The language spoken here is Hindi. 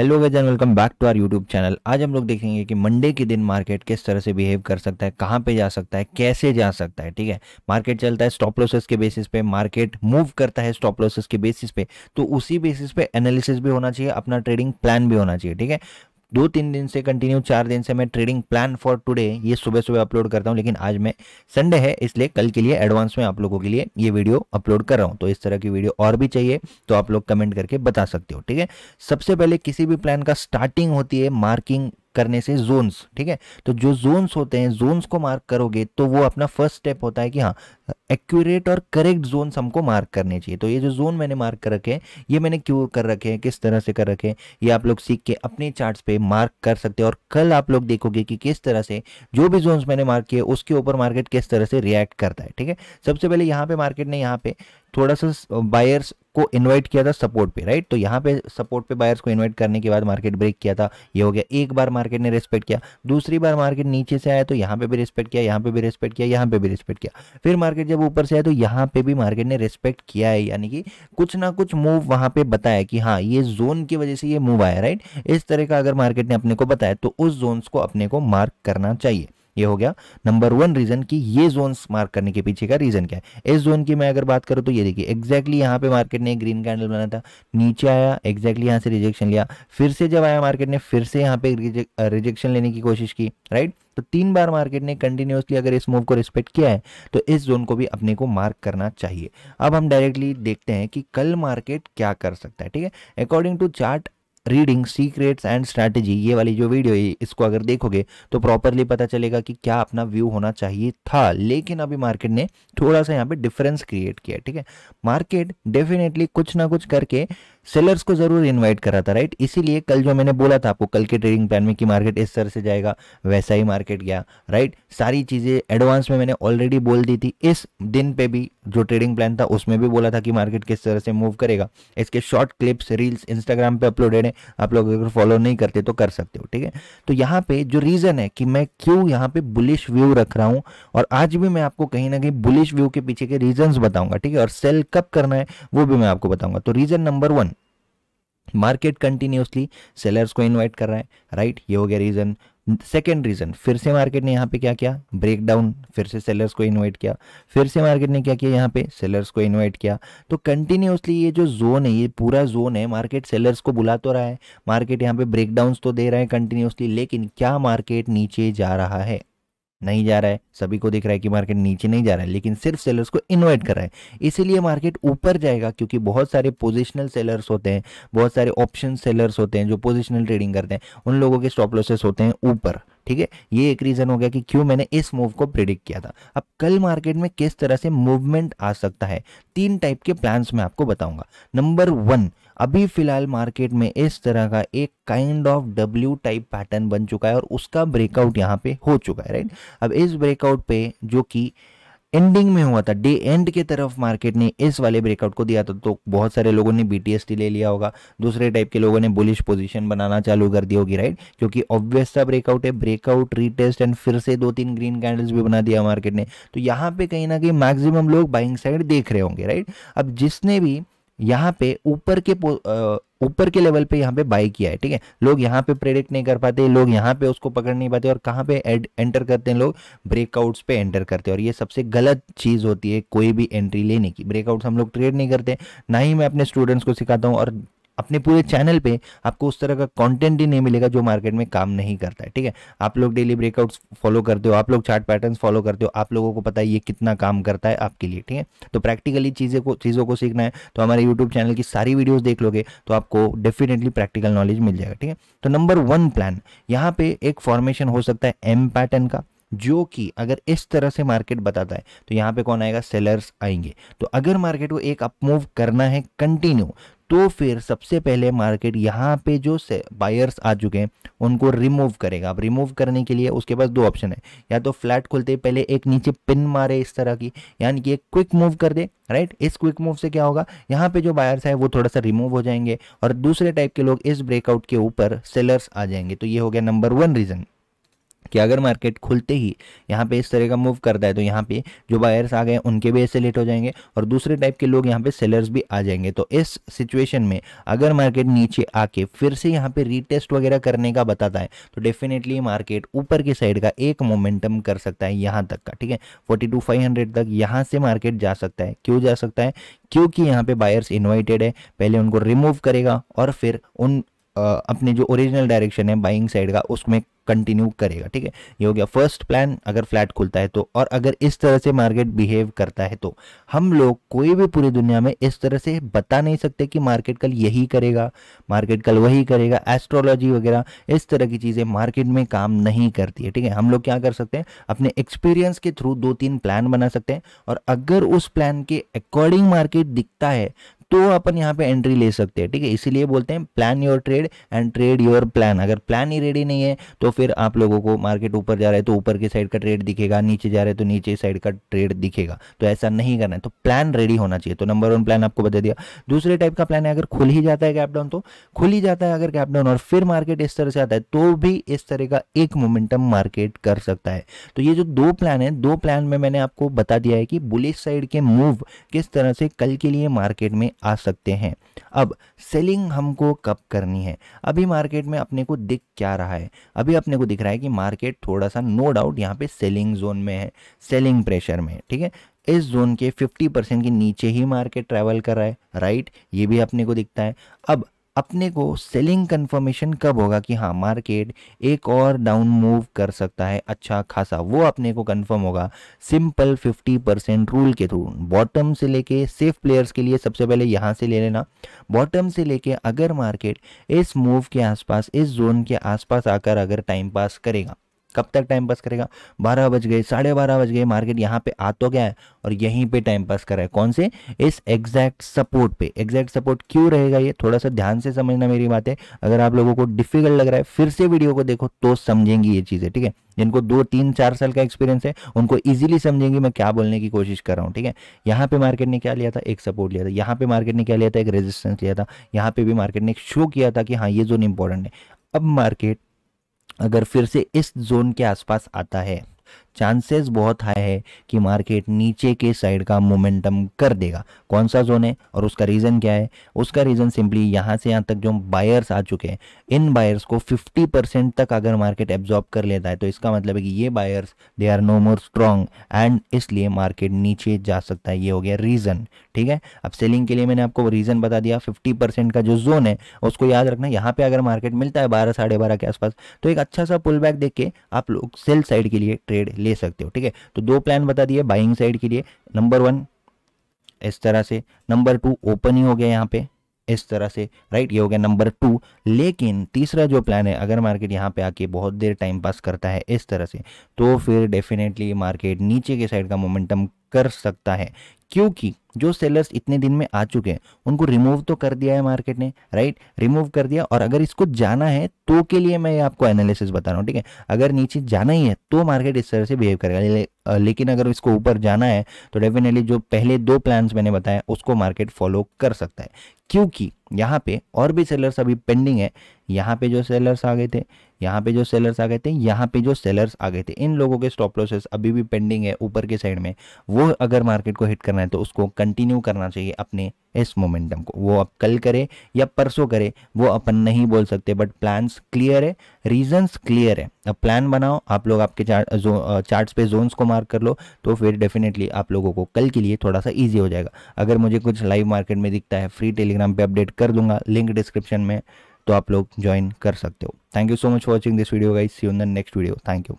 हेलो वेज and welcome back to our YouTube channel आज हम लोग देखेंगे कि मंडे के दिन मार्केट किस तरह से बिहेव कर सकता है कहाँ पे जा सकता है कैसे जा सकता है ठीक है मार्केट चलता है स्टॉप लॉसेस के बेसिस पे मार्केट मूव करता है स्टॉप लॉसेस के बेसिस पे तो उसी बेसिस पे एनालिसिस भी होना चाहिए अपना ट्रेडिंग प्लान भी होना चाहिए ठीक है दो तीन दिन से कंटिन्यू चार दिन से मैं ट्रेडिंग प्लान फॉर टुडे ये सुबह सुबह अपलोड करता हूँ लेकिन आज मैं संडे है इसलिए कल के लिए एडवांस में आप लोगों के लिए ये वीडियो अपलोड कर रहा हूँ तो इस तरह की वीडियो और भी चाहिए तो आप लोग कमेंट करके बता सकते हो ठीक है सबसे पहले किसी भी प्लान का स्टार्टिंग होती है मार्किंग करने से जोन्स ठीक है तो जो जोन्स होते हैं जोन्स को मार्क करोगे तो वो अपना फर्स्ट स्टेप होता है कि हाँ एक्यूरेट और करेक्ट जोन्स हमको मार्क करने चाहिए तो ये जो जोन मैंने मार्क कर रखे हैं ये मैंने क्यों कर रखे हैं किस तरह से कर रखे हैं ये आप लोग सीख के अपने चार्ट्स पे मार्क कर सकते हैं और कल आप लोग देखोगे कि किस तरह से जो भी जोन्स मैंने मार्क किए उसके ऊपर मार्केट किस तरह से रिएक्ट करता है ठीक है सबसे पहले यहाँ पे मार्केट ने यहाँ पे थोड़ा सा बायर्स को इनवाइट किया था सपोर्ट पे राइट तो यहाँ पे सपोर्ट पे बायर्स को इनवाइट करने के बाद मार्केट ब्रेक किया था ये हो गया एक बार मार्केट ने रेस्पेक्ट किया दूसरी बार मार्केट नीचे से आया तो यहाँ पे भी रेस्पेक्ट किया यहाँ पे भी रेस्पेक्ट किया यहाँ पे भी रेस्पेक्ट किया फिर मार्केट जब ऊपर से आया तो यहाँ पे भी मार्केट ने रेस्पेक्ट किया है यानी कि कुछ ना कुछ मूव वहाँ पे बताया कि हाँ ये जोन की वजह से ये मूव आया राइट इस तरह का अगर मार्केट ने अपने को बताया तो उस जोन को अपने को मार्क करना चाहिए ये हो गया नंबर वन रीजन कि ये जोन मार्क करने के पीछे का रीजन क्या है इस जोन की मैं अगर बात करूं तो ये देखिए एक्जैक्टली यहां पे मार्केट ने ग्रीन कैंडल बनाया था नीचे आया एक्जैक्टली यहां से रिजेक्शन लिया फिर से जब आया मार्केट ने फिर से यहां पे रिजेक्शन लेने की कोशिश की राइट तो तीन बार मार्केट ने कंटिन्यूसली अगर इस मूव को रिस्पेक्ट किया है तो इस जोन को भी अपने को मार्क करना चाहिए अब हम डायरेक्टली देखते हैं कि कल मार्केट क्या कर सकता है ठीक है according to chart reading secrets and strategy ये वाली जो वीडियो है इसको अगर देखोगे तो प्रॉपरली पता चलेगा कि क्या अपना व्यू होना चाहिए था लेकिन अभी मार्केट ने थोड़ा सा यहाँ पे डिफरेंस क्रिएट किया ठीक है मार्केट डेफिनेटली कुछ ना कुछ करके सेलर्स को जरूर इन्वाइट करा था राइट इसीलिए कल जो मैंने बोला था आपको कल के ट्रेडिंग प्लान में कि मार्केट इस तरह से जाएगा वैसा ही मार्केट गया राइट सारी चीज़ें एडवांस में मैंने ऑलरेडी बोल दी थी इस दिन पे भी जो ट्रेडिंग प्लान था उसमें भी बोला था कि मार्केट किस तरह से मूव करेगा इसके शॉर्ट क्लिप्स रील्स इंस्टाग्राम पे अपलोडेड है आप लोग अगर फॉलो नहीं करते तो कर सकते हो ठीक है तो यहाँ पे जो रीज़न है कि मैं क्यों यहाँ पे बुलिश व्यू रख रहा हूँ और आज भी मैं आपको कहीं ना कहीं बुलिश व्यू के पीछे के रीजन बताऊंगा ठीक है और सेल कब करना है वो भी मैं आपको बताऊंगा तो reason number one market continuously sellers को इनवाइट कर रहा है राइट ये हो गया रीज़न सेकेंड रीज़न फिर से मार्केट ने यहाँ पे क्या किया ब्रेक डाउन फिर से सेलर्स को इनवाइट किया फिर से मार्केट ने क्या किया यहाँ पे सेलर्स को इनवाइट किया तो कंटिन्यूसली ये जो जोन है ये पूरा जोन है मार्केट सेलर्स को बुला तो रहा है मार्केट यहाँ पे ब्रेक तो दे रहा है कंटिन्यूसली लेकिन क्या मार्केट नीचे जा रहा है नहीं जा रहा है सभी को दिख रहा है कि मार्केट नीचे नहीं जा रहा है लेकिन सिर्फ सेलर्स को इन्वाइट कर रहा है इसीलिए मार्केट ऊपर जाएगा क्योंकि बहुत सारे पोजिशनल सेलर्स होते हैं बहुत सारे ऑप्शन सेलर्स होते हैं जो पोजिशनल ट्रेडिंग करते हैं उन लोगों के स्टॉप लॉसेस होते हैं ऊपर ठीक है ये एक रीज़न हो गया कि क्यों मैंने इस मूव को प्रिडिक्ट किया था अब कल मार्केट में किस तरह से मूवमेंट आ सकता है तीन टाइप के प्लान्स मैं आपको बताऊंगा नंबर वन अभी फिलहाल मार्केट में इस तरह का एक kind of W type pattern बन चुका है और उसका ब्रेकआउट यहाँ पे हो चुका है राइट अब इस ब्रेकआउट पे जो कि एंडिंग में हुआ था डे एंड के तरफ मार्केट ने इस वाले ब्रेकआउट को दिया था तो बहुत सारे लोगों ने बी ले लिया होगा दूसरे टाइप के लोगों ने बुलिश पोजीशन बनाना चालू कर दी होगी राइट क्योंकि ऑब्वियस सा ब्रेकआउट है ब्रेकआउट रीटेस्ट एंड फिर से दो तीन ग्रीन कैंडल्स भी बना दिया मार्केट ने तो यहाँ पे कहीं ना कहीं मैक्सिमम लोग बाइंग साइड देख रहे होंगे राइट अब जिसने भी यहाँ पे ऊपर के ऊपर के लेवल पे यहाँ पे बाई किया है ठीक है लोग यहाँ पे प्रेडिक्ट नहीं कर पाते लोग यहाँ पे उसको पकड़ नहीं पाते और कहाँ पे एंटर करते हैं लोग ब्रेकआउट्स पे एंटर करते हैं और ये सबसे गलत चीज़ होती है कोई भी एंट्री लेने की ब्रेकआउट्स हम लोग ट्रेड नहीं करते ना ही मैं अपने स्टूडेंट्स को सिखाता हूँ और अपने पूरे चैनल पे आपको उस तरह का कंटेंट ही नहीं मिलेगा जो मार्केट में काम नहीं करता है ठीक है आप लोग डेली ब्रेकआउट्स फॉलो करते हो आप लोग चार्ट पैटर्न्स फॉलो करते हो आप लोगों को पता है ये कितना काम करता है आपके लिए ठीक है तो प्रैक्टिकली चीज़ें को चीज़ों को सीखना है तो हमारे यूट्यूब चैनल की सारी वीडियोज़ देख लोगे तो आपको डेफिनेटली प्रैक्टिकल नॉलेज मिल जाएगा ठीक है तो नंबर वन प्लान यहाँ पे एक फॉर्मेशन हो सकता है एम पैटर्न का जो कि अगर इस तरह से मार्केट बताता है तो यहाँ पे कौन आएगा सेलर्स आएंगे तो अगर मार्केट को एक अपमूव करना है कंटिन्यू तो फिर सबसे पहले मार्केट यहाँ पे जो बायर्स आ चुके हैं उनको रिमूव करेगा अब रिमूव करने के लिए उसके पास दो ऑप्शन है या तो फ्लैट खुलते पहले एक नीचे पिन मारे इस तरह की यानी कि एक क्विक मूव कर दे राइट इस क्विक मूव से क्या होगा यहाँ पे जो बायर्स है वो थोड़ा सा रिमूव हो जाएंगे और दूसरे टाइप के लोग इस ब्रेकआउट के ऊपर सेलर्स आ जाएंगे तो ये हो गया नंबर वन रीज़न कि अगर मार्केट खुलते ही यहाँ पे इस तरह का मूव करता है तो यहाँ पे जो बायर्स आ गए उनके भी ऐसे लेट हो जाएंगे और दूसरे टाइप के लोग यहाँ पे सेलर्स भी आ जाएंगे तो इस सिचुएशन में अगर मार्केट नीचे आके फिर से यहाँ पे रीटेस्ट वगैरह करने का बताता है तो डेफिनेटली मार्केट ऊपर की साइड का एक मोमेंटम कर सकता है यहाँ तक का ठीक है फोर्टी टू फाइव हंड्रेड तक यहाँ से मार्केट जा सकता है क्यों जा सकता है क्योंकि यहाँ पे बायर्स इन्वाइटेड है पहले उनको रिमूव करेगा और फिर उन आ, अपने जो ओरिजिनल डायरेक्शन है बाइंग साइड का उसमें कंटिन्यू करेगा ठीक है ये हो गया फर्स्ट प्लान अगर फ्लैट खुलता है तो और अगर इस तरह से मार्केट बिहेव करता है तो हम लोग कोई भी पूरी दुनिया में इस तरह से बता नहीं सकते कि मार्केट कल यही करेगा मार्केट कल वही करेगा एस्ट्रोलॉजी वगैरह इस तरह की चीज़ें मार्केट में काम नहीं करती है ठीक है हम लोग क्या कर सकते हैं अपने एक्सपीरियंस के थ्रू दो तीन प्लान बना सकते हैं और अगर उस प्लान के अकॉर्डिंग मार्केट दिखता है तो अपन यहाँ पे एंट्री ले सकते हैं ठीक है इसीलिए बोलते हैं plan your trade and trade your plan अगर प्लान ही रेडी नहीं है तो फिर आप लोगों को मार्केट ऊपर जा रहा है तो ऊपर की साइड का ट्रेड दिखेगा नीचे जा रहे तो नीचे साइड का ट्रेड दिखेगा तो ऐसा नहीं करना है तो प्लान रेडी होना चाहिए तो नंबर वन प्लान आपको बता दिया दूसरे टाइप का प्लान है अगर खुल ही जाता है कैपडाउन तो खुल ही जाता है अगर कैपडाउन और फिर मार्केट इस तरह से आता है तो भी इस तरह का एक मोमेंटम मार्केट कर सकता है तो ये जो दो प्लान है दो प्लान में मैंने आपको बता दिया है कि बुलिस साइड के मूव किस तरह से कल के लिए मार्केट में आ सकते हैं अब सेलिंग हमको कब करनी है अभी मार्केट में अपने को दिख क्या रहा है अभी अपने को दिख रहा है कि मार्केट थोड़ा सा नो डाउट यहाँ पे सेलिंग जोन में है सेलिंग प्रेशर में ठीक है इस जोन के 50 परसेंट के नीचे ही मार्केट ट्रैवल कर रहा है राइट ये भी अपने को दिखता है अब अपने को सेलिंग कंफर्मेशन कब होगा कि हाँ मार्केट एक और डाउन मूव कर सकता है अच्छा खासा वो अपने को कंफर्म होगा सिंपल 50 परसेंट रूल के थ्रू बॉटम से लेके सेफ प्लेयर्स के लिए सबसे पहले यहाँ से ले लेना बॉटम से लेके अगर मार्केट इस मूव के आसपास इस जोन के आसपास आकर अगर टाइम पास करेगा कब तक टाइम पास करेगा बारह बज गए साढ़े बारह बज गए मार्केट यहाँ पे आ तो गया है और यहीं पे टाइम पास कर रहा है कौन से इस एग्जैक्ट सपोर्ट पे एग्जैक्ट सपोर्ट क्यों रहेगा ये थोड़ा सा ध्यान से समझना मेरी बात है अगर आप लोगों को डिफिकल्ट लग रहा है फिर से वीडियो को देखो तो समझेंगी ये चीज़ें ठीक है जिनको दो तीन चार साल का एक्सपीरियंस है उनको इजीली समझेंगे मैं क्या बोलने की कोशिश कर रहा हूँ ठीक है यहाँ पे मार्केट ने क्या लिया था एक सपोर्ट लिया था यहाँ पे मार्केट ने क्या लिया था एक रेजिस्टेंस लिया था यहाँ पे भी मार्केट ने शो किया था कि हाँ ये जोन इंपॉर्टेंट है अब मार्केट अगर फिर से इस जोन के आसपास आता है चांसेस बहुत हाई है कि मार्केट नीचे के साइड का मोमेंटम कर देगा कौन सा जोन है और उसका रीज़न क्या है उसका रीज़न सिंपली यहाँ से यहाँ तक जो बायर्स आ चुके हैं इन बायर्स को 50 परसेंट तक अगर मार्केट एब्जॉर्ब कर लेता है तो इसका मतलब है कि ये buyers they are no more strong and इसलिए मार्केट नीचे जा सकता है ये हो गया रीज़न ठीक है अब सेलिंग के लिए मैंने आपको रीज़न बता दिया फिफ्टी का जो जोन है उसको याद रखना यहाँ पर अगर मार्केट मिलता है बारह साढ़े के आसपास तो एक अच्छा सा पुल देख के आप लोग सेल साइड के लिए ट्रेड ले सकते हो ठीक है तो दो प्लान बता दिए बाइंग साइड के लिए नंबर वन इस तरह से नंबर टू ओपन ही हो गया यहाँ पे इस तरह से राइट ये हो गया नंबर टू लेकिन तीसरा जो प्लान है अगर मार्केट यहाँ पे आके बहुत देर टाइम पास करता है इस तरह से तो फिर डेफिनेटली मार्केट नीचे के साइड का मोमेंटम कर सकता है क्योंकि जो सेलर्स इतने दिन में आ चुके हैं उनको रिमूव तो कर दिया है मार्केट ने राइट रिमूव कर दिया और अगर इसको जाना है तो के लिए मैं आपको एनालिसिस बता रहा हूँ ठीक है अगर नीचे जाना ही है तो मार्केट इस तरह से बिहेव करेगा ले, लेकिन अगर इसको ऊपर जाना है तो डेफिनेटली जो पहले दो प्लान्स मैंने बताया उसको मार्केट फॉलो कर सकता है क्योंकि यहाँ पे और भी सेलर्स अभी पेंडिंग है यहाँ पे जो सेलर्स आ गए थे यहाँ पे जो सेलर्स आ गए थे यहाँ पे जो सेलर्स आ गए थे इन लोगों के स्टॉप लॉसेस अभी भी पेंडिंग है ऊपर के साइड में वो अगर मार्केट को हिट करना है तो उसको कंटिन्यू करना चाहिए अपने इस मोमेंटम को वो अब कल करे या परसों करे वो अपन नहीं बोल सकते बट प्लान्स क्लियर है रीजंस क्लियर है अब प्लान बनाओ आप लोग आपके चार्ट जो चार्ट पे जोन्स को मार्क कर लो तो फिर डेफिनेटली आप लोगों को कल के लिए थोड़ा सा ईजी हो जाएगा अगर मुझे कुछ लाइव मार्केट में दिखता है फ्री टेलीग्राम पर अपडेट कर दूंगा लिंक डिस्क्रिप्शन में तो आप लोग ज्वाइन कर सकते हो thank you so much watching this video guys see on the next video thank you